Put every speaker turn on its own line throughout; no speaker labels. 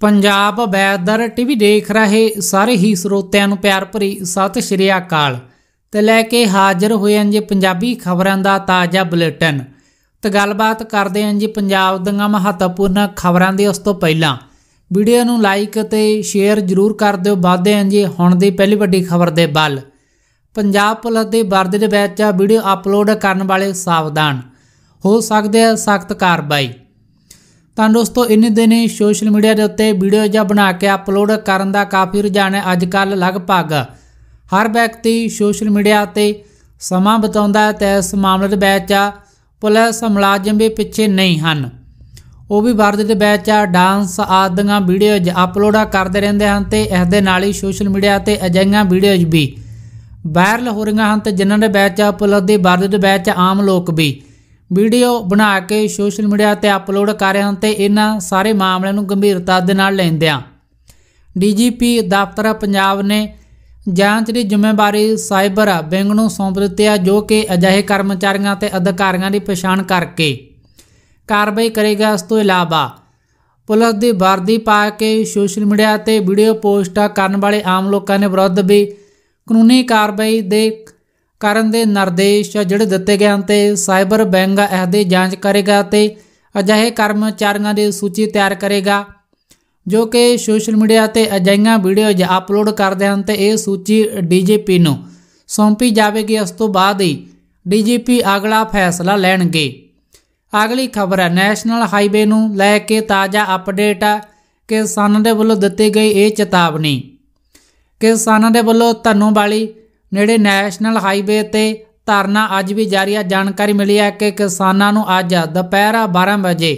Punjab weather TV ਦੇਖ ਰਹੇ ਸਾਰੇ ਹੀ ਸਰੋਤਿਆਂ ਨੂੰ ਪਿਆਰ ਭਰੀ ਸਤਿ ਸ਼੍ਰੀ ਅਕਾਲ ਤੇ ਲੈ ਕੇ ਹਾਜ਼ਰ ਹੋਏ ਹਾਂ ਜੀ ਪੰਜਾਬੀ ਖਬਰਾਂ ਦਾ ਤਾਜ਼ਾ ਬੁਲੇਟਿਨ ਤੇ ਗੱਲਬਾਤ ਕਰਦੇ ਹਾਂ ਜੀ ਪੰਜਾਬ ਦੀਆਂ ਮਹੱਤਵਪੂਰਨ ਖਬਰਾਂ ਦੇ ਉਸ ਤੋਂ ਪਹਿਲਾਂ ਵੀਡੀਓ ਨੂੰ ਲਾਈਕ ਤੇ ਸ਼ੇਅਰ ਜ਼ਰੂਰ ਕਰ ਦਿਓ ਵਾਧੇ ਹਾਂ ਜੀ ਹੁਣ ਦੀ ਪਹਿਲੀ ਵੱਡੀ ਖਬਰ ਦੇ ਬਲ ਪੰਜਾਬ ਪੁਲਿਸ ਦੇ ਵਰਦੇ ਦੇ ਵਿੱਚ ਵੀਡੀਓ ਅਪਲੋਡ ਕਰਨ ਵਾਲੇ ਸਾਵਧਾਨ ਹੋ ਸਕਦੇ ਆ ਸਖਤ ਕਾਰਵਾਈ ਤਾਂ ਦੋਸਤੋ ਇਨ ਦਿਨ ਹੀ ਸੋਸ਼ਲ ਮੀਡੀਆ ਦੇ ਉੱਤੇ ਵੀਡੀਓ ਜਾਂ ਬਣਾ ਕੇ ਅਪਲੋਡ ਕਰਨ ਦਾ ਕਾਫੀ ਰੁਝਾਨ ਹੈ ਅੱਜ ਕੱਲ ਲਗਭਗ ਹਰ ਵਿਅਕਤੀ ਸੋਸ਼ਲ ਮੀਡੀਆ ਤੇ ਸਮਾਂ ਬਿਤਾਉਂਦਾ ਹੈ ਤੇ ਇਸ ਮਾਮਲੇ ਦੇ ਵਿੱਚ ਪੁਲਿਸ ਮੁਲਾਜ਼ਮ ਵੀ ਪਿੱਛੇ ਨਹੀਂ ਹਨ ਉਹ ਵੀ ਵਰਦ ਦੇ ਵਿੱਚ ਡਾਂਸ ਵੀਡੀਓ ਜਾਂ ਅਪਲੋਡ ਕਰਦੇ ਰਹਿੰਦੇ ਹਨ ਤੇ ਇਸ ਦੇ ਨਾਲ ਹੀ ਸੋਸ਼ਲ ਮੀਡੀਆ ਤੇ ਅਜਿਹੀਆਂ ਵੀਡੀਓਜ਼ ਵੀ ਵਾਇਰਲ ਹੋ ਰਹੀਆਂ ਹਨ ਤੇ ਜਿਨ੍ਹਾਂ ਦੇ ਵਿੱਚ ਪੁਲਿਸ ਦੇ ਵਰਦ ਦੇ ਵਿੱਚ ਆਮ ਲੋਕ ਵੀ ਵੀਡੀਓ ਬਣਾ ਕੇ ਸੋਸ਼ਲ ਮੀਡੀਆ ਤੇ ਅਪਲੋਡ ਕਰ ਰਹੇ ਹਨ ਤੇ ਇਹਨਾਂ ਸਾਰੇ ਮਾਮਲਿਆਂ ਨੂੰ ਗੰਭੀਰਤਾ ਦੇ ਨਾਲ ਲੈਂਦੇ ਆ ਡੀਜੀਪੀ ਦਫ਼ਤਰ ਪੰਜਾਬ ਨੇ ਜਾਂਚ ਦੀ ਜ਼ਿੰਮੇਵਾਰੀ ਸਾਈਬਰ ਵਿੰਗ ਨੂੰ ਸੌਂਪ ਦਿੱਤੀ ਹੈ ਜੋ ਕਿ ਅਜਿਹੇ ਕਰਮਚਾਰੀਆਂ ਤੇ ਅਧਿਕਾਰੀਆਂ ਦੀ ਪਛਾਣ ਕਰਕੇ ਕਾਰਵਾਈ ਕਰੇਗਾ ਇਸ ਤੋਂ ਇਲਾਵਾ ਪੁਲਿਸ ਦੀ ਵਰਦੀ ਪਾ ਕੇ ਸੋਸ਼ਲ ਮੀਡੀਆ ਤੇ ਵੀਡੀਓ ਪੋਸਟ ਕਰਨ ਵਾਲੇ ਆਮ ਲੋਕਾਂ ਦੇ ਵਿਰੁੱਧ ਵੀ ਕਾਨੂੰਨੀ ਕਾਰਵਾਈ ਦੇ ਕਰਨ ਦੇ ਨਿਰਦੇਸ਼ ਜਿਹੜੇ ਦਿੱਤੇ ਗਏ ਹਨ ਤੇ ਸਾਈਬਰ ਬੈਂਗ ਇਹਦੇ ਜਾਂਚ ਕਰੇਗਾ ਤੇ ਅਜਿਹੇ ਕਰਮਚਾਰੀਆਂ ਦੀ ਸੂਚੀ ਤਿਆਰ ਕਰੇਗਾ ਜੋ ਕਿ ਸੋਸ਼ਲ ਮੀਡੀਆ ਤੇ ਅਜਿਹੀਆਂ ਵੀਡੀਓਜ਼ ਅਪਲੋਡ ਕਰਦੇ ਹਨ ਤੇ ਇਹ ਸੂਚੀ ਡੀਜੀਪੀ ਨੂੰ ਸੌਂਪੀ ਜਾਵੇਗੀ ਉਸ ਤੋਂ ਬਾਅਦ ਹੀ ਡੀਜੀਪੀ ਅਗਲਾ ਫੈਸਲਾ ਲੈਣਗੇ ਅਗਲੀ ਖਬਰ ਹੈ ਨੈਸ਼ਨਲ ਹਾਈਵੇ ਨੂੰ ਲੈ ਕੇ ਤਾਜ਼ਾ ਅਪਡੇਟ ਹੈ ਸਨ ਦੇ ਵੱਲੋਂ ਦਿੱਤੀ ਗਈ ਇਹ ਚੇਤਾਵਨੀ ਕਿ ਕਿਸਾਨਾਂ ਦੇ ਵੱਲੋਂ ਵਾਲੀ ਨੇੜੇ ਨੈਸ਼ਨਲ ਹਾਈਵੇ ਤੇ ਧਰਨਾ ਅੱਜ ਵੀ ਜਾਰੀ ਹੈ ਜਾਣਕਾਰੀ ਮਿਲੀ ਹੈ ਕਿ ਕਿਸਾਨਾਂ ਨੂੰ ਅੱਜ ਦੁਪਹਿਰ 12 ਵਜੇ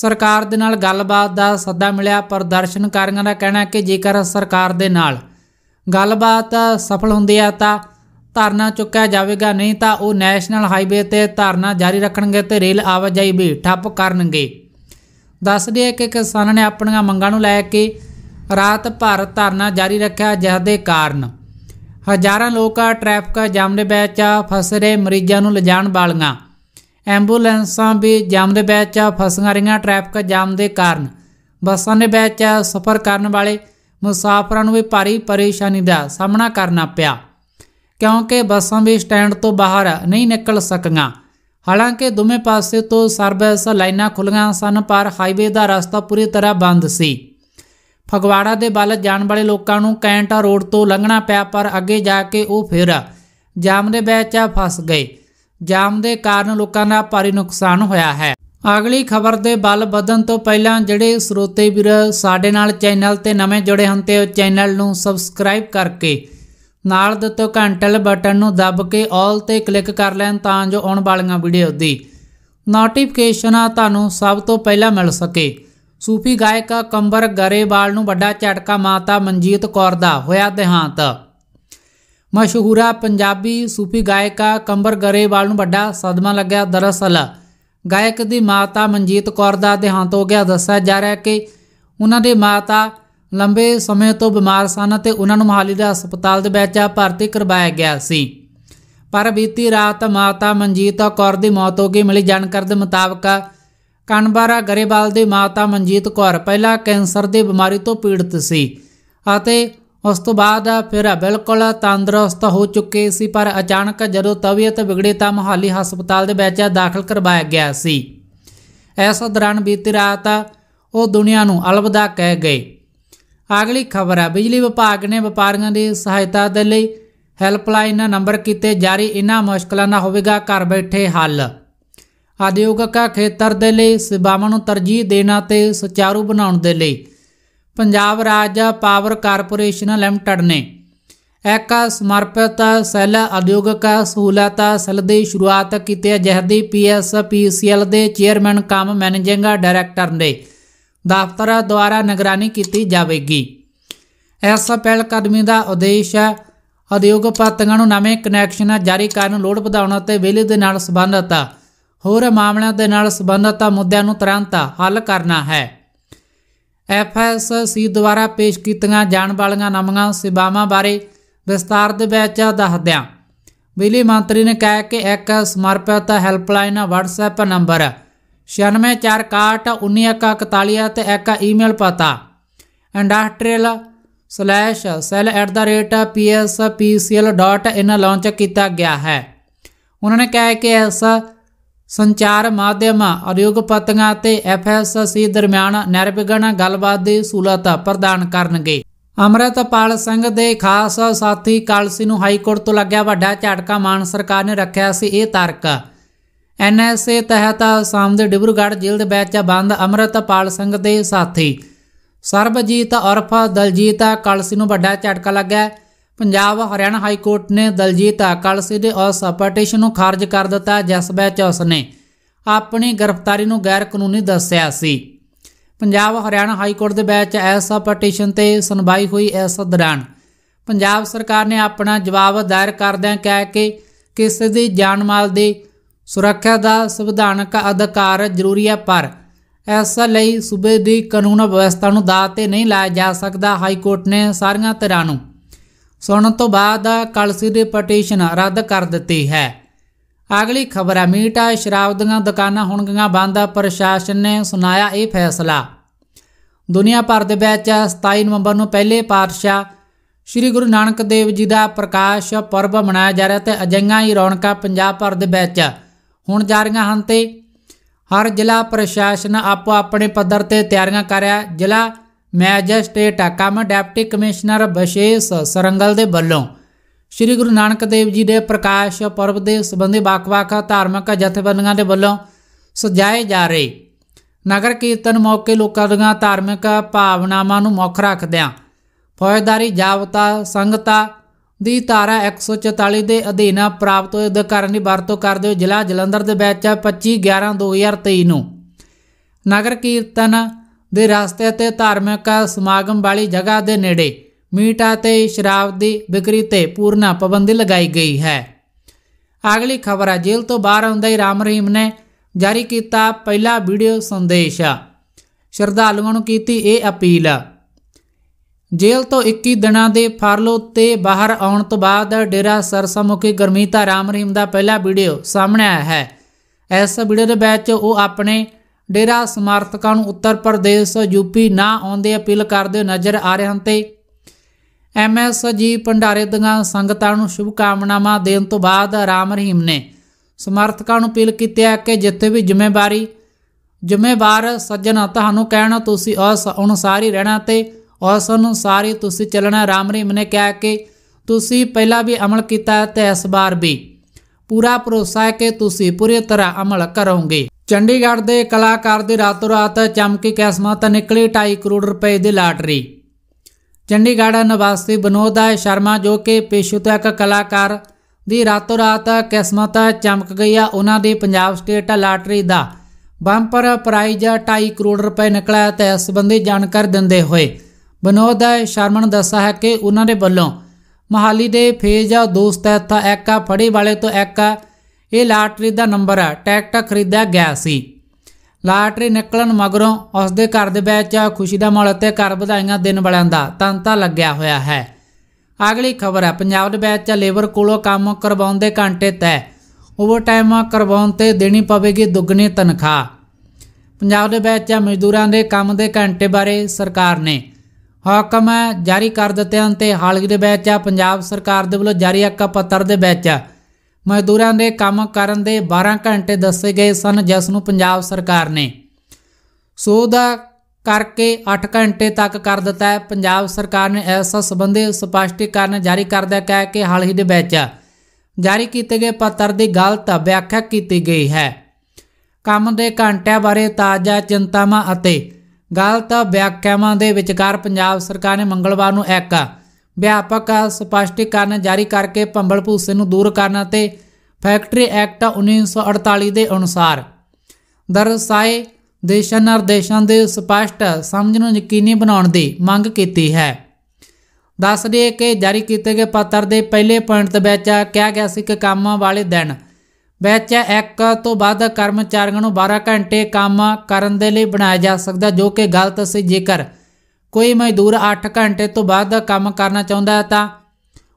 ਸਰਕਾਰ ਦੇ ਨਾਲ ਗੱਲਬਾਤ ਦਾ ਸੱਦਾ ਮਿਲਿਆ ਪਰ ਦਰਸ਼ਨਕਾਰੀਆਂ ਦਾ ਕਹਿਣਾ ਹੈ ਕਿ ਜੇਕਰ ਸਰਕਾਰ ਦੇ ਨਾਲ ਗੱਲਬਾਤ ਸਫਲ ਹੁੰਦੀ ਹੈ ਤਾਂ ਧਰਨਾ ਚੁੱਕਿਆ ਜਾਵੇਗਾ ਨਹੀਂ ਤਾਂ ਉਹ ਨੈਸ਼ਨਲ ਹਾਈਵੇ ਤੇ ਧਰਨਾ ਜਾਰੀ ਰੱਖਣਗੇ ਤੇ ਰੇਲ ਆਵਾਜਾਈ ਵੀ ਠੱਪ ਕਰਨਗੇ ਦੱਸ ਦਈਏ ਕਿ ਕਿਸਾਨਾਂ ਨੇ ਆਪਣੀਆਂ ਮੰਗਾਂ ਨੂੰ ਲੈ ਕੇ ਰਾਤ ਭਰ ਧਰਨਾ ਜਾਰੀ ਰੱਖਿਆ ਜਿਸ ਦੇ ਕਾਰਨ ਹਜ਼ਾਰਾਂ ਲੋਕਾਂ ਟ੍ਰੈਫਿਕ ਜਾਮ ਦੇ ਵਿੱਚ ਫਸਰੇ ਮਰੀਜ਼ਾਂ ਨੂੰ ਲਿਜਾਣ ਵਾਲੀਆਂ ਐਂਬੂਲੈਂਸਾਂ ਵੀ ਜਾਮ ਦੇ ਵਿੱਚ ਫਸੀਆਂ ਰਹੀਆਂ ਟ੍ਰੈਫਿਕ ਜਾਮ ਦੇ ਕਾਰਨ ਬੱਸਾਂ ਦੇ ਵਿੱਚ ਸਫ਼ਰ ਕਰਨ ਵਾਲੇ ਮੁਸਾਫਰਾਂ ਨੂੰ ਵੀ ਭਾਰੀ ਪਰੇਸ਼ਾਨੀ ਦਾ ਸਾਹਮਣਾ ਕਰਨਾ ਪਿਆ ਕਿਉਂਕਿ ਬੱਸਾਂ ਵੀ ਸਟੈਂਡ ਤੋਂ ਬਾਹਰ ਨਹੀਂ ਨਿਕਲ ਸਕੀਆਂ ਹਾਲਾਂਕਿ ਦੋਵੇਂ ਪਾਸੇ ਤੋਂ ਸਰਵਿਸ ਲਾਈਨਾਂ ਖੁੱਲੀਆਂ ਸਨ ਪਰ ਹਾਈਵੇ ਦਾ ਰਸਤਾ ਪੂਰੀ ਤਰ੍ਹਾਂ ਬੰਦ ਸੀ ਫਗਵਾੜਾ ਦੇ ਵੱਲ ਜਾਣ ਵਾਲੇ ਲੋਕਾਂ ਨੂੰ ਕੈਂਟਾ ਰੋਡ ਤੋਂ ਲੰਘਣਾ ਪਿਆ ਪਰ ਅੱਗੇ ਜਾ ਕੇ ਉਹ ਫਿਰ ਜਾਮ ਦੇ ਵਿੱਚ ਫਸ ਗਏ ਜਾਮ ਦੇ ਕਾਰਨ ਲੋਕਾਂ ਦਾ ਭਾਰੀ ਨੁਕਸਾਨ ਹੋਇਆ ਹੈ ਅਗਲੀ ਖਬਰ ਦੇ ਬਲ ਵਧਣ ਤੋਂ ਪਹਿਲਾਂ ਜਿਹੜੇ ਸਰੋਤੇ ਵੀਰ ਸਾਡੇ ਨਾਲ ਚੈਨਲ ਤੇ ਨਵੇਂ ਜੁੜੇ ਹਨ ਤੇ ਚੈਨਲ ਨੂੰ ਸਬਸਕ੍ਰਾਈਬ ਕਰਕੇ ਨਾਲ ਦਿੱਤੇ ਘੰਟਲ ਬਟਨ ਨੂੰ ਦਬ ਕੇ 올 ਤੇ ਕਲਿੱਕ ਕਰ ਲੈਣ ਤਾਂ ਜੋ ਆਉਣ ਵਾਲੀਆਂ ਵੀਡੀਓ ਦੀ ਨੋਟੀਫਿਕੇਸ਼ਨ ਤੁਹਾਨੂੰ ਸਭ ਤੋਂ ਪਹਿਲਾਂ ਮਿਲ ਸਕੇ ਸੂਫੀ ਗਾਇਕ ਕੰਬਰ ਗਰੇਵਾਲ ਨੂੰ ਵੱਡਾ ਝਟਕਾ ਮਾਤਾ ਮਨਜੀਤ ਕੌਰ ਦਾ ਹੋਇਆ ਦੇਹਾਂਤ ਮਸ਼ਹੂਰਾ ਪੰਜਾਬੀ ਸੂਫੀ ਗਾਇਕਾ ਕੰਬਰ ਗਰੇਵਾਲ ਨੂੰ ਵੱਡਾ ਸਦਮਾ ਲੱਗਿਆ ਦਰਅਸਲ ਗਾਇਕ ਦੀ ਮਾਤਾ ਮਨਜੀਤ ਕੌਰ ਦਾ ਦੇਹਾਂਤ ਹੋ ਗਿਆ ਦੱਸਿਆ ਜਾ ਰਿਹਾ ਕਿ ਉਹਨਾਂ ਦੇ ਮਾਤਾ ਲੰਬੇ ਸਮੇਂ ਤੋਂ ਬਿਮਾਰ ਸਨ ਤੇ ਉਹਨਾਂ ਨੂੰ ਮਹਾਲੀ ਦੇ ਹਸਪਤਾਲ ਦੇ ਵਿੱਚ ਭਰਤੀ ਕਰਵਾਇਆ ਗਿਆ ਸੀ ਪਰ ਬੀਤੀ ਰਾਤ ਮਾਤਾ ਮਨਜੀਤ ਕੌਰ ਦੀ ਮੌਤ ਹੋ ਗਈ ਮਿਲੀ ਜਾਣਕਾਰੀ ਦੇ ਮੁਤਾਬਕ ਕਨਬਾਰਾ ਗਰੇਵਾਲ ਦੇ ਮਾਤਾ ਮਨਜੀਤ ਕੌਰ ਪਹਿਲਾਂ ਕੈਂਸਰ ਦੀ ਬਿਮਾਰੀ ਤੋਂ ਪੀੜਤ ਸੀ ਅਤੇ ਉਸ ਤੋਂ ਬਾਅਦ ਫਿਰ ਬਿਲਕੁਲ ਤੰਦਰੁਸਤ ਹੋ ਚੁੱਕੇ ਸੀ ਪਰ ਅਚਾਨਕ ਜਦੋਂ ਤਬੀਅਤ ਵਿਗੜੀ ਤਾਂ ਮਹਾਲੀ ਹਸਪਤਾਲ ਦੇ ਵਿੱਚ ਦਾਖਲ ਕਰਵਾਇਆ ਗਿਆ ਸੀ ਇਸ ਦੌਰਾਨ ਬੀਤੀ ਰਾਤ ਉਹ ਦੁਨੀਆ ਨੂੰ ਅਲਵਿਦਾ ਕਹਿ ਗਏ ਅਗਲੀ ਖਬਰ ਹੈ ਬਿਜਲੀ ਵਿਭਾਗ ਨੇ ਵਪਾਰੀਆਂ ਦੀ ਸਹਾਇਤਾ ਦੇ ਲਈ ਹੈਲਪਲਾਈਨ ਨੰਬਰ ਕੀਤੇ ਜਾਰੀ ਇਹਨਾਂ ਮੁਸ਼ਕਲਾਂ ਦਾ ਹੋਵੇਗਾ ਘਰ ਬੈਠੇ ਹੱਲ ਉਦਯੋਗਿਕ ਖੇਤਰ ਦੇ ਲਈ ਸੇਵਾਵਾਂ ਨੂੰ ਤਰਜੀਹ ਦੇਣਾ ਤੇ ਸੁਚਾਰੂ ਬਣਾਉਣ ਦੇ ਲਈ Punjab Raj power corporation limited ਨੇ ਇੱਕ ਸਮਰਪਿਤ ਸੈੱਲ ਉਦਯੋਗਿਕ ਸਹੂਲਤ ਸੈੱਲ ਦੀ ਸ਼ੁਰੂਆਤ ਕੀਤੀ ਹੈ ਪੀਐਸ ਪੀਸੀਐਲ ਦੇ ਚੇਅਰਮੈਨ ਕਮ ਮੈਨੇਜਿੰਗ ਡਾਇਰੈਕਟਰ ਨੇ ਦਫ਼ਤਰ ਦੁਆਰਾ ਨਿਗਰਾਨੀ ਕੀਤੀ ਜਾਵੇਗੀ ਇਸ ਪਹਿਲ ਕਦਮੀ ਦਾ ਉਦੇਸ਼ ਹੈ ਉਦਯੋਗਪਤੀਆਂ ਨੂੰ ਨਵੇਂ ਕਨੈਕਸ਼ਨ ਜਾਰੀ ਕਰਨ ਲੋੜ ਵਧਾਉਣ ਅਤੇ ਵਿਲੇ ਦੇ ਨਾਲ ਸੰਬੰਧਤ ਹੋਰ ਮਾਮਲਿਆਂ ਦੇ ਨਾਲ ਸੰਬੰਧਿਤ ਮੁੱਦਿਆਂ ਨੂੰ ਤੁਰੰਤ ਹੱਲ ਕਰਨਾ ਹੈ ਐਫਐਸਸੀ ਦੁਆਰਾ ਪੇਸ਼ ਕੀਤੀਆਂ ਜਾਣ ਵਾਲੀਆਂ ਨਵੀਆਂ ਸੇਵਾਵਾਂ ਬਾਰੇ ਵਿਸਤਾਰ ਦੇ ਵਿੱਚ ਦੱਸਦਿਆਂ ਬਿਜਲੀ ਮੰਤਰੀ ਨੇ ਕਿਹਾ ਕਿ ਇੱਕ ਸਮਰਪਿਤ ਹੈਲਪਲਾਈਨ WhatsApp ਨੰਬਰ 96416141 ਅਤੇ ਇੱਕ ਈਮੇਲ ਪਤਾ industrial/cell@pspcl.in ਲਾਂਚ ਕੀਤਾ ਗਿਆ ਹੈ ਉਹਨਾਂ ਨੇ ਕਿਹਾ ਕਿ ਐਸਾ ਸੰਚਾਰ ਮਾਧਿਅਮਾਂ ਉਦਯੋਗਪਤੀਆਂ ਤੇ ਐਫਐਸਸੀ ਦਰਮਿਆਨ ਨਿਰਵਿਘਨ ਗੱਲਬਾਤ ਦੀ ਸੂਲਤ ਪ੍ਰਦਾਨ ਕਰਨਗੇ ਅਮਰਤਪਾਲ ਸਿੰਘ ਦੇ ਖਾਸ ਸਾਥੀ ਕਾਲਸੀ ਨੂੰ ਹਾਈ ਕੋਰਟ ਤੋਂ ਲੱਗਿਆ ਵੱਡਾ ਝਟਕਾ ਮਾਨ ਸਰਕਾਰ ਨੇ ਰੱਖਿਆ ਸੀ ਇਹ ਤਰਕ ਐਨਐਸਏ ਤਹਿਤ ਆਸਾਮ ਦੇ ਡਿਬਰੂਗੜ੍ਹ ਜ਼ਿਲ੍ਹੇ ਦੇ ਵਿੱਚ ਬੰਦ ਅਮਰਤਪਾਲ ਸਿੰਘ ਦੇ ਸਾਥੀ ਸਰਬਜੀਤ ਅਰਫਾ ਦਲਜੀਤ ਕਾਲਸੀ ਨੂੰ ਵੱਡਾ ਝਟਕਾ ਲੱਗਾ ਪੰਜਾਬ ਹਰਿਆਣਾ ਹਾਈ ਕੋਰਟ ਨੇ ਦਲਜੀਤ ਅਕਾਲਸੀ ਦੇ ਉਸ ਪਟੀਸ਼ਨ ਨੂੰ ਖਾਰਜ ਕਰ ਦਿੱਤਾ ਜਿਸ ਵਿੱਚ ਉਸ ਨੇ ਆਪਣੀ ਗ੍ਰਿਫਤਾਰੀ ਨੂੰ ਗੈਰ ਕਾਨੂੰਨੀ ਦੱਸਿਆ ਸੀ ਪੰਜਾਬ ਹਰਿਆਣਾ ਹਾਈ ਕੋਰਟ ਦੇ ਵਿੱਚ ਇਸ ਪਟੀਸ਼ਨ ਤੇ ਸੁਣਵਾਈ ਹੋਈ ਇਸ ਦੌਰਾਨ ਪੰਜਾਬ ਸਰਕਾਰ ਨੇ ਆਪਣਾ ਜਵਾਬ ਦਾਇਰ ਕਰਦਿਆਂ ਕਿਹਾ ਕਿ ਕਿਸੇ ਦੀ ਜਾਨ ਮਾਲ ਦੀ ਸੁਰੱਖਿਆ ਦਾ ਸੰਵਿਧਾਨਕ ਅਧਿਕਾਰ ਜ਼ਰੂਰੀ ਹੈ ਪਰ ਇਸ ਲਈ ਸੂਬੇ ਦੀ ਕਾਨੂੰਨ ਵਿਵਸਥਾ ਨੂੰ ਦਾਅ ਤੇ ਨਹੀਂ ਲਾਇਆ ਜਾ ਸਕਦਾ ਹਾਈ ਕੋਰਟ ਨੇ ਸਾਰੀਆਂ ਧਿਰਾਂ ਨੂੰ ਸੁਣਨ ਤੋਂ ਬਾਅਦ ਕਲਸੀ ਦੇ ਪਟੀਸ਼ਨ ਰੱਦ ਕਰ ਦਿੱਤੀ ਹੈ ਅਗਲੀ ਖਬਰ ਹੈ ਮੀਟਾ ਸ਼ਰਾਬ ਦੀਆਂ ਦੁਕਾਨਾਂ ਹੋਣਗੀਆਂ ਬੰਦ ਪ੍ਰਸ਼ਾਸਨ ਨੇ ਸੁਣਾਇਆ ਇਹ ਫੈਸਲਾ ਦੁਨੀਆ ਭਰ ਦੇ ਵਿੱਚ 27 ਨਵੰਬਰ ਨੂੰ ਪਹਿਲੇ ਪਾਤਸ਼ਾਹ ਸ੍ਰੀ ਗੁਰੂ ਨਾਨਕ ਦੇਵ ਜੀ ਦਾ ਪ੍ਰਕਾਸ਼ ਪਰਬ ਮਨਾਇਆ ਜਾ ਰਿਹਾ ਤੇ ਅਜਈਆਂ ਹੀ ਰੌਣਕਾਂ ਪੰਜਾਬ ਭਰ ਦੇ ਵਿੱਚ ਹੁਣ ਜਾ ਰਹੀਆਂ ਹਨ ਤੇ ਹਰ ਜ਼ਿਲ੍ਹਾ ਪ੍ਰਸ਼ਾਸਨ ਆਪੋ ਆਪਣੇ ਪੱਧਰ ਤੇ ਤਿਆਰੀਆਂ ਕਰ ਰਿਹਾ ਜ਼ਿਲ੍ਹਾ ਮੈਜਿਸਟ੍ਰੇਟ ਕਮ ਡੈਪਟੀ ਕਮਿਸ਼ਨਰ ਵਿਸ਼ੇਸ਼ ਸਰੰਗਲ ਦੇ ਵੱਲੋਂ ਸ੍ਰੀ ਗੁਰੂ ਨਾਨਕ ਦੇਵ ਜੀ ਦੇ ਪ੍ਰਕਾਸ਼ ਪਰਬ ਦੇ ਸੰਬੰਧੀ ਬਾਕਵਾਕ ਧਾਰਮਿਕ ਜਥੇਬੰਦੀਆਂ ਦੇ ਵੱਲੋਂ ਸਜਾਏ ਜਾ ਰਹੇ ਨਗਰ ਕੀਰਤਨ ਮੌਕੇ ਲੋਕਾਂ ਦੀਆਂ ਧਾਰਮਿਕ ਭਾਵਨਾਵਾਂ ਨੂੰ ਮੁੱਖ ਰੱਖਦਿਆਂ ਫੌਜਦਾਰੀ ਜਾਬਤਾ ਸੰਗਤਾ ਦੀ ਧਾਰਾ 144 ਦੇ ਅਧੀਨ ਪ੍ਰਾਪਤ ਹੋਏ ਅਧਿਕਾਰਾਂ ਦੀ ਵਰਤੋਂ ਕਰਦੇ ਹੋਏ ਜ਼ਿਲ੍ਹਾ ਜਲੰਧਰ ਦੇ ਵਿੱਚ 25 11 2023 ਨੂੰ ਨਗਰ ਕੀਰਤਨ ਦੇ ਰਸਤੇ ਤੇ ਧਾਰਮਿਕ ਸਮਾਗਮ ਵਾਲੀ ਜਗ੍ਹਾ ਦੇ ਨੇੜੇ ਮੀਟ ਅਤੇ ਸ਼ਰਾਬ ਦੀ ਵਿਕਰੀ ਤੇ ਪੂਰਨ ਪਾਬੰਦੀ ਲਗਾਈ ਗਈ ਹੈ ਅਗਲੀ ਖਬਰ ਹੈ ਜੇਲ੍ਹ ਤੋਂ ਬਾਹਰ ਆਉਂਦਾ ਹੀ ਰਾਮ ਰਹੀਮ ਨੇ ਜਾਰੀ ਕੀਤਾ ਪਹਿਲਾ ਵੀਡੀਓ ਸੰਦੇਸ਼ ਸ਼ਰਧਾਲੂਆਂ ਨੂੰ ਕੀਤੀ ਇਹ ਅਪੀਲ ਜੇਲ੍ਹ ਤੋਂ 21 ਦਿਨਾਂ ਦੇ ਫਰਲੋ ਤੇ ਬਾਹਰ ਆਉਣ ਤੋਂ ਬਾਅਦ ਡੇਰਾ ਸਰਸਮੁਖੀ ਗਰਮੀਤਾ ਰਾਮ ਰਹੀਮ ਦਾ ਪਹਿਲਾ ਵੀਡੀਓ ਸਾਹਮਣੇ ਆਇਆ ਹੈ ਇਸ ਵੀਡੀਓ ਦੇ ਵਿੱਚ ਉਹ ਆਪਣੇ ਡੇਰਾ ਸਮਰਥਕਾਂ ਨੂੰ ਉੱਤਰ ਪ੍ਰਦੇਸ਼ ਯੂਪੀ ਨਾ ਆਉਂਦੇ ਅਪੀਲ ਕਰਦੇ ਨਜ਼ਰ ਆ ਰਹੇ ਹਨ ਤੇ ਐਮਐਸਜੀ ਭੰਡਾਰੇ ਦੀਆਂ ਸੰਗਤਾਂ ਨੂੰ ਸ਼ੁਭ ਕਾਮਨਾਵਾਂ ਦੇਣ ਤੋਂ ਬਾਅਦ ਰਾਮ ਰਹੀਮ ਨੇ ਸਮਰਥਕਾਂ ਨੂੰ ਅਪੀਲ ਕੀਤੀ ਹੈ ਕਿ ਜਿੱਥੇ ਵੀ ਜ਼ਿੰਮੇਵਾਰੀ ਜ਼ਿੰਮੇਵਾਰ ਸੱਜਣ ਤੁਹਾਨੂੰ ਕਹਿਣਾ ਤੁਸੀਂ ਉਸ ਹੀ ਰਹਿਣਾ ਤੇ ਉਸ ਹੀ ਤੁਸੀਂ ਚੱਲਣਾ ਰਾਮ ਰਹੀਮ ਨੇ ਕਿਹਾ ਕਿ ਤੁਸੀਂ ਪਹਿਲਾਂ ਵੀ ਅਮਲ ਕੀਤਾ ਤੇ ਇਸ ਵਾਰ ਵੀ ਪੂਰਾ ਭਰੋਸਾ ਹੈ ਕਿ ਤੁਸੀਂ ਪੂਰੀ ਤਰ੍ਹਾਂ ਅਮਲ ਕਰੋਗੇ ਚੰਡੀਗੜ੍ਹ ਦੇ ਕਲਾਕਾਰ ਦੀ ਰਾਤੋ-ਰਾਤ ਚਮਕੀ ਕਿਸਮਤ ਨਿਕਲੀ 2.5 ਕਰੋੜ ਰੁਪਏ ਦੀ ਲਾਟਰੀ ਚੰਡੀਗੜ੍ਹ ਨਿਵਾਸੀ ਬਨੋਦ ਸ਼ਰਮਾ ਜੋ ਕਿ ਪੇਸ਼ੂ ਤੋਂ ਇੱਕ ਕਲਾਕਾਰ ਦੀ ਰਾਤੋ-ਰਾਤ ਕਿਸਮਤ ਚਮਕ ਗਈ ਆ ਉਹਨਾਂ ਦੀ ਪੰਜਾਬ ਸਟੇਟ ਲਾਟਰੀ ਦਾ ਬੰਪਰ ਪ੍ਰਾਈਜ਼ 2.5 ਕਰੋੜ ਰੁਪਏ ਨਿਕਲਿਆ ਤੇ ਇਸ ਸੰਬੰਧੀ ਜਾਣਕਾਰੀ ਦਿੰਦੇ ਹੋਏ ਬਨੋਦ ਸ਼ਰਮਾ ਨੇ ਦੱਸਿਆ ਹੈ ਕਿ ਉਹਨਾਂ ਦੇ ਵੱਲੋਂ ਮਹਾਲੀ ਦੇ ਫੇਜ਼ ਦੋਸਤ ਸਥਿਤ ਇੱਕਾ ਫੜੀ ਵਾਲੇ ਤੋਂ ਇੱਕਾ ਇਹ ਲਾਟਰੀ ਦਾ ਨੰਬਰ ਹੈ ਟਿਕਟ ਖਰੀਦਿਆ ਗਿਆ ਸੀ ਲਾਟਰੀ ਨਿਕਲਣ ਮਗਰੋਂ ਉਸ ਦੇ ਘਰ ਦੇ ਵਿੱਚ ਖੁਸ਼ੀ ਦਾ ਮਾਹੌਲ ਤੇ ਘਰ ਵਧਾਈਆਂ ਦਿਨ ਵਾਲਿਆਂ ਦਾ ਤੰਤਾ ਲੱਗਿਆ ਹੋਇਆ ਹੈ ਅਗਲੀ ਖਬਰ ਹੈ ਪੰਜਾਬ ਦੇ ਵਿੱਚ ਲੇਬਰ ਕੋਲੋਂ ਕੰਮ ਕਰਵਾਉਣ ਦੇ ਘੰਟੇ ਤੈ ਓਵਰਟਾਈਮ ਕਰਵਾਉਣ ਤੇ ਦੇਣੀ ਪਵੇਗੀ ਦੁੱਗਣੀ ਤਨਖਾਹ ਪੰਜਾਬ ਦੇ ਵਿੱਚ ਮਜ਼ਦੂਰਾਂ ਦੇ ਕੰਮ ਦੇ ਘੰਟੇ ਬਾਰੇ ਸਰਕਾਰ ਨੇ ਹੁਕਮ ਜਾਰੀ ਕਰ ਦਿੱਤੇ ਹਨ ਤੇ ਹਾਲ ਹੀ ਦੇ ਵਿੱਚ ਪੰਜਾਬ ਸਰਕਾਰ ਦੇ ਵੱਲੋਂ ਜਾਰੀ ਇੱਕ ਪੱਤਰ ਦੇ ਵਿੱਚ ਮਜ਼ਦੂਰਾਂ ਦੇ ਕੰਮ ਕਰਨ ਦੇ 12 ਘੰਟੇ ਦੱਸੇ ਗਏ ਸਨ ਜਿਸ ਨੂੰ ਪੰਜਾਬ ਸਰਕਾਰ ਨੇ ਸੋਧਾ ਕਰਕੇ 8 ਘੰਟੇ ਤੱਕ ਕਰ ਦਿੱਤਾ ਹੈ ਪੰਜਾਬ ਸਰਕਾਰ ਨੇ ਇਸ ਸੰਬੰਧੀ ਸਪਸ਼ਟੀਕਰਨ ਜਾਰੀ ਕਰਦਿਆਂ ਕਿਹਾ ਕਿ ਹਾਲ ਹੀ ਦੇ ਵਿੱਚ ਜਾਰੀ ਕੀਤੇ ਗਏ ਪੱਤਰ ਦੀ ਗਲਤ ਵਿਆਖਿਆ ਕੀਤੀ ਗਈ ਹੈ ਕੰਮ ਦੇ ਘੰਟਿਆਂ ਬਾਰੇ ਤਾਜ਼ਾ ਚਿੰਤਾਵਾਂ ਅਤੇ ਗਲਤ ਵਿਆਖਿਆਵਾਂ ਦੇ ਵਿਚਕਾਰ ਪੰਜਾਬ ਸਰਕਾਰ ਨੇ ਮੰਗਲਵਾਰ ਨੂੰ ਇੱਕ ਵਿਆਪਕ ਸਪਸ਼ਟੀਕਰਨ ਜਾਰੀ ਕਰਕੇ ਭੰਬਲ ਭੂਸੇ ਨੂੰ ਦੂਰ ਕਰਨ ਅਤੇ ਫੈਕਟਰੀ ਐਕਟ 1948 ਦੇ ਅਨੁਸਾਰ ਦਰਸਾਏ ਦੇਸ਼ਾਂ ਨਿਰਦੇਸ਼ਾਂ ਦੇ ਸਪਸ਼ਟ ਸਮਝ ਨੂੰ ਯਕੀਨੀ ਬਣਾਉਣ ਦੀ ਮੰਗ ਕੀਤੀ ਹੈ ਦੱਸ ਦੇ ਕਿ ਜਾਰੀ ਕੀਤੇ ਗਏ ਪੱਤਰ ਦੇ ਪਹਿਲੇ ਪੁਆਇੰਟ ਵਿੱਚ ਕਿਹਾ ਗਿਆ ਸੀ ਕਿ ਕੰਮ ਵਾਲੇ ਦਿਨ ਵਿੱਚ ਇੱਕ ਤੋਂ ਵੱਧ ਕਰਮਚਾਰੀਆਂ ਨੂੰ 12 ਘੰਟੇ ਕੰਮ ਕਰਨ ਦੇ ਲਈ ਬਣਾਇਆ ਜਾ ਸਕਦਾ ਜੋ ਕਿ ਗਲਤ ਸੀ ਜੇਕਰ ਕੋਈ ਮਜ਼ਦੂਰ 8 ਘੰਟੇ ਤੋਂ ਬਾਅਦ ਕੰਮ ਕਰਨਾ ਚਾਹੁੰਦਾ ਹੈ ਤਾਂ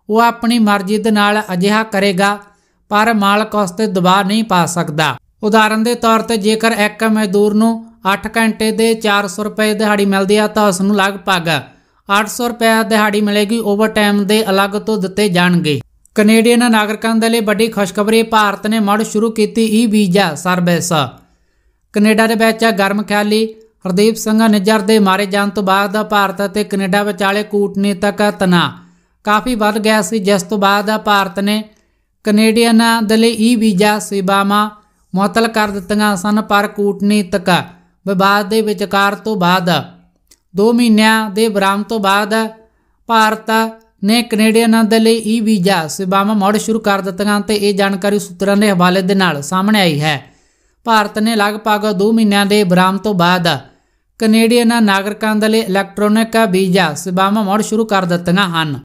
ਉਹ ਆਪਣੀ ਮਰਜ਼ੀ ਦੇ ਨਾਲ ਅਜਿਹਾ ਕਰੇਗਾ ਪਰ ਮਾਲਕ ਉਸ ਤੇ ਦਬਾਅ ਨਹੀਂ ਪਾ ਸਕਦਾ ਉਦਾਹਰਨ ਦੇ ਤੌਰ ਤੇ ਜੇਕਰ ਇੱਕ ਮਜ਼ਦੂਰ ਨੂੰ 8 ਘੰਟੇ ਦੇ 400 ਰੁਪਏ ਦਿਹਾੜੀ ਮਿਲਦੀ ਹੈ ਤਾਂ ਉਸ ਨੂੰ ਲਗਭਗ 800 ਰੁਪਏ ਦਿਹਾੜੀ ਮਿਲੇਗੀ ਓਵਰਟਾਈਮ ਦੇ ਅਲੱਗ ਤੋਂ ਦਿੱਤੇ ਜਾਣਗੇ ਕੈਨੇਡੀਅਨ ਨਾਗਰਿਕਾਂ ਦੇ ਲਈ ਵੱਡੀ ਖੁਸ਼ਖਬਰੀ ਭਾਰਤ ਨੇ ਮੜ ਸ਼ੁਰੂ ਕੀਤੀ ਈ ਵੀਜ਼ਾ ਸਰਵਿਸ ਕੈਨੇਡਾ ਦੇ ਵਿੱਚ ਗਰਮ ਖਿਆਲੀ ਹਰਦੀਪ ਸਿੰਘ ਨਿੱਜਰ ਦੇ ਮਾਰੇ ਜਾਣ ਤੋਂ ਬਾਅਦ ਭਾਰਤ ਅਤੇ ਕੈਨੇਡਾ ਵਿਚਾਲੇ ਕੂਟਨੀਤਕ ਤਣਾਅ ਕਾਫੀ ਵੱਧ ਗਿਆ ਸੀ ਜਿਸ ਤੋਂ ਬਾਅਦ ਭਾਰਤ ਨੇ ਕੈਨੇਡੀਅਨਾਂ ਦੇ ਲਈ ਈ ਵੀਜ਼ਾ ਸੇਵਾਵਾਂ ਮੁਅਤਲ ਕਰ ਦਿੱਤੀਆਂ ਸਨ ਪਰ ਕੂਟਨੀਤਕ ਵਿਵਾਦ ਦੇ ਵਿਚਕਾਰ ਤੋਂ ਬਾਅਦ 2 ਮਹੀਨਿਆਂ ਦੇ ਵਿਰਾਮ ਤੋਂ ਬਾਅਦ ਭਾਰਤ ਨੇ ਕੈਨੇਡੀਅਨਾਂ ਦੇ ਲਈ ਈ ਵੀਜ਼ਾ ਸੇਵਾਵਾਂ ਮੁੜ ਸ਼ੁਰੂ ਕਰ ਦਿੱਤੀਆਂ ਤੇ ਇਹ ਜਾਣਕਾਰੀ ਸੂਤਰਾਂ ਦੇ ਹਵਾਲੇ ਦੇ ਨਾਲ ਸਾਹਮਣੇ ਆਈ ਹੈ ਭਾਰਤ ਨੇ ਲਗਭਗ 2 ਮਹੀਨਿਆਂ ਦੇ ਵਿਰਾਮ ਤੋਂ ਬਾਅਦ ਕੈਨੇਡੀਅਨਾਂ ਨਾਗਰਿਕਾਂ ਦੇ ਲਈ ਇਲੈਕਟ੍ਰੋਨਿਕ ਵੀਜ਼ਾ ਸੇਵਾਵਾਂ ਮੁੜ ਸ਼ੁਰੂ ਕਰ ਦਿੱਤੀਆਂ ਹਨ